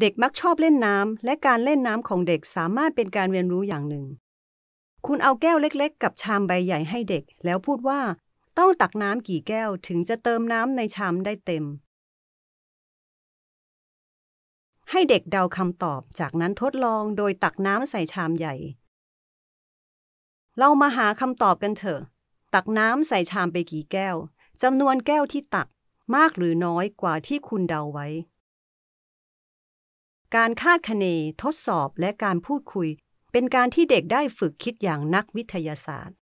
เด็กมักชอบเล่นน้ำและการเล่นน้ำของเด็กสามารถเป็นการเรียนรู้อย่างหนึ่ง คุณเอาแก้วเล็ก ๆ กับชามใบใหญ่ให้เด็ก แล้วพูดว่าต้องตักน้ำกี่แก้วถึงจะเติมน้ำในชามได้เต็ม ให้เด็กเดาคำตอบจากนั้นทดลองโดยตักน้ำใส่ชามใหญ่ เรามาหาคำตอบกันเถอะ ตักน้ำใส่ชามไปกี่แก้วจำนวนแก้วที่ตักมากหรือน้อยกว่าที่คุณเดาไว้การคาดคะเนทดสอบและการพูดคุย เป็นการที่เด็กได้ฝึกคิดอย่างนักวิทยาศาสตร์